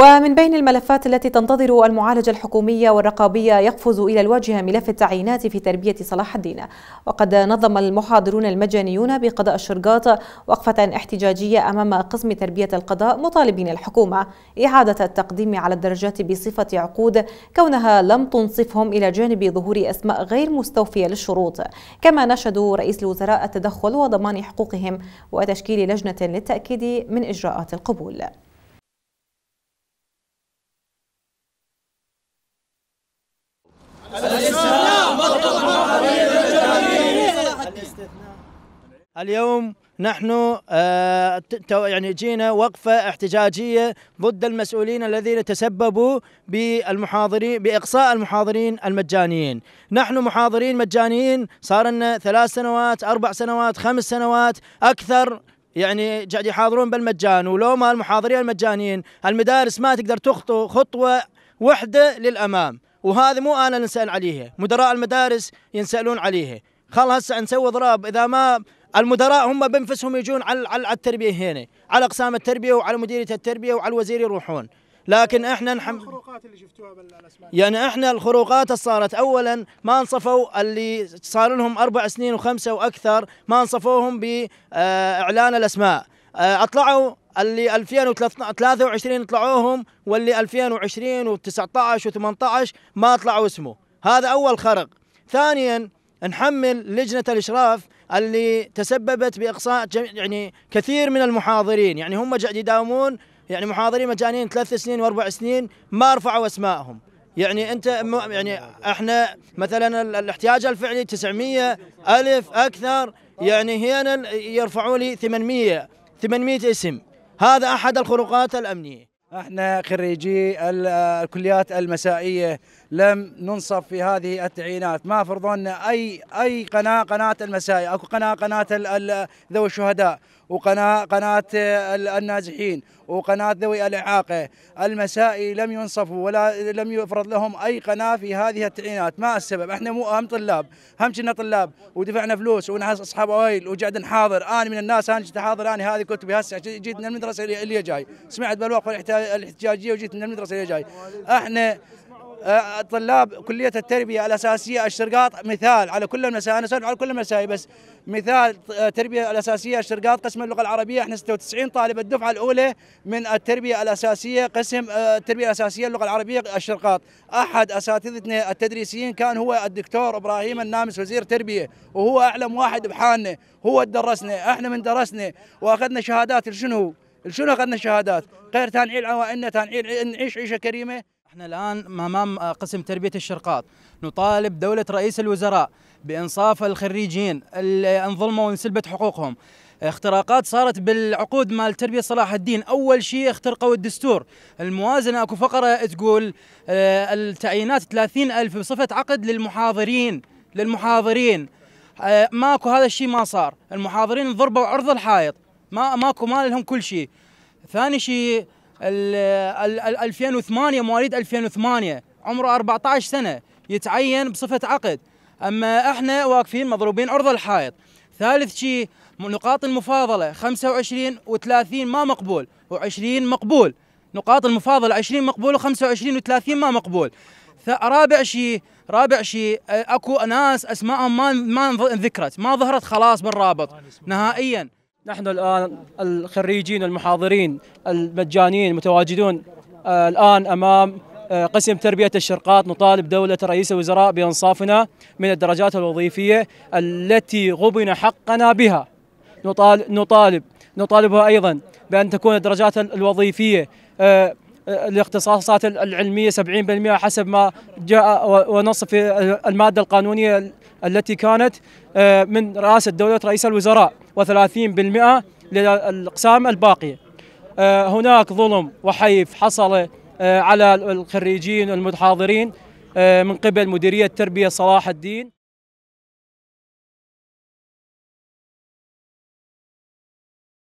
ومن بين الملفات التي تنتظر المعالجة الحكومية والرقابية يقفز إلى الواجهة ملف التعيينات في تربية صلاح الدين وقد نظم المحاضرون المجانيون بقضاء الشرقاط وقفة احتجاجية أمام قسم تربية القضاء مطالبين الحكومة إعادة التقديم على الدرجات بصفة عقود كونها لم تنصفهم إلى جانب ظهور أسماء غير مستوفية للشروط كما نشد رئيس الوزراء التدخل وضمان حقوقهم وتشكيل لجنة للتأكيد من إجراءات القبول اليوم نحن آه، يعني جينا وقفة احتجاجية ضد المسؤولين الذين تسببوا بالمحاضرين بإقصاء المحاضرين المجانيين نحن محاضرين مجانيين صار لنا ثلاث سنوات أربع سنوات خمس سنوات أكثر يعني قاعد يحاضرون بالمجان ولو ما المحاضرين المجانيين المدارس ما تقدر تخطو خطوة وحدة للأمام وهذا مو أنا اللي نسأل عليها مدراء المدارس ينسألون عليها خلاص نسوي ضراب إذا ما المدراء هم بانفسهم يجون على على التربيه هنا على اقسام التربيه وعلى مديريه التربيه وعلى الوزير يروحون لكن احنا نحم... الخروقات اللي شفتوها بالاسماء يعني احنا الخروقات صارت اولا ما انصفوا اللي صار لهم اربع سنين وخمسه واكثر ما انصفوهم باعلان الاسماء آه، اطلعوا اللي 2023 طلعوهم واللي 2020 و19 و18 ما طلعوا اسمه هذا اول خرق ثانيا نحمل لجنه الاشراف اللي تسببت باقصاء يعني كثير من المحاضرين يعني هم يداومون يعني محاضرين مجانين ثلاث سنين واربع سنين ما رفعوا اسمائهم يعني انت يعني احنا مثلا الاحتياج الفعلي 900 الف اكثر يعني هنا يرفعوا لي 800 800 اسم هذا احد الخروقات الامنيه احنا خريجي الكليات المسائيه لم ننصف في هذه التعيينات، ما فرضوا لنا اي اي قناه قناه المسائي، اكو قناه قناه ذوي الشهداء، وقناه قناه النازحين، وقناه ذوي الاعاقه، المسائي لم ينصفوا ولا لم يفرض لهم اي قناه في هذه التعيينات، ما السبب؟ احنا مو هم طلاب، هم كنا طلاب ودفعنا فلوس ونحس اصحاب اويل وجعد نحاضر، انا من الناس انا جيت حاضر انا هذه كتبي هسه جيت من المدرسه اللي جاي، سمعت بالوقت والاحتياج الاحتجاجيه وجيت من المدرسه اللي جاي احنا آه، طلاب كليه التربيه الاساسيه الشرقاط مثال على كل المسائل انا اسولف على كل المسائل بس مثال التربيه آه، الاساسيه الشرقاط قسم اللغه العربيه احنا 96 طالب الدفعه الاولى من التربيه الاساسيه قسم آه، التربيه الاساسيه اللغه العربيه الشرقاط احد اساتذتنا التدريسيين كان هو الدكتور ابراهيم النامس وزير تربيه وهو اعلم واحد بحالنا هو درسنا احنا من درسنا واخذنا شهادات شنو شنو اخذنا شهادات غير تنعيل عوائلنا تنعيل نعيش عيشه كريمه احنا الان امام آه، قسم تربيه الشرقاط نطالب دوله رئيس الوزراء بانصاف الخريجين اللي انظلموا وانسلبت حقوقهم اختراقات صارت بالعقود مال تربيه صلاح الدين اول شيء اخترقوا الدستور الموازنه اكو فقره تقول اه التعيينات 30 ألف بصفه عقد للمحاضرين للمحاضرين اه ماكو هذا الشيء ما صار المحاضرين ضربوا عرض الحائط ما ماكو ما لهم كل شيء ثاني شيء ال 2008 مواليد 2008 عمره 14 سنه يتعين بصفه عقد اما احنا واقفين مضروبين عرض الحائط ثالث شيء نقاط المفاضله 25 و30 ما مقبول و20 مقبول نقاط المفاضله 20 مقبول و25 و30 ما مقبول رابع شيء رابع شيء اكو ناس اسمائهم ما ما ذكرت ما ظهرت خلاص بالرابط نهائيا نحن الآن الخريجين المحاضرين المجانين المتواجدون آه، الآن أمام آه، قسم تربية الشرقات نطالب دولة رئيس الوزراء بإنصافنا من الدرجات الوظيفية التي غبن حقنا بها نطالب نطالب نطالبها أيضا بأن تكون الدرجات الوظيفية آه، الاختصاصات العلمية 70% حسب ما جاء ونص في المادة القانونية التي كانت آه، من رئاسة دولة رئيس الوزراء و30% للأقسام الباقية آه، هناك ظلم وحيف حصل آه، على الخريجين والمتحاضرين من قبل مديرية تربية صلاح الدين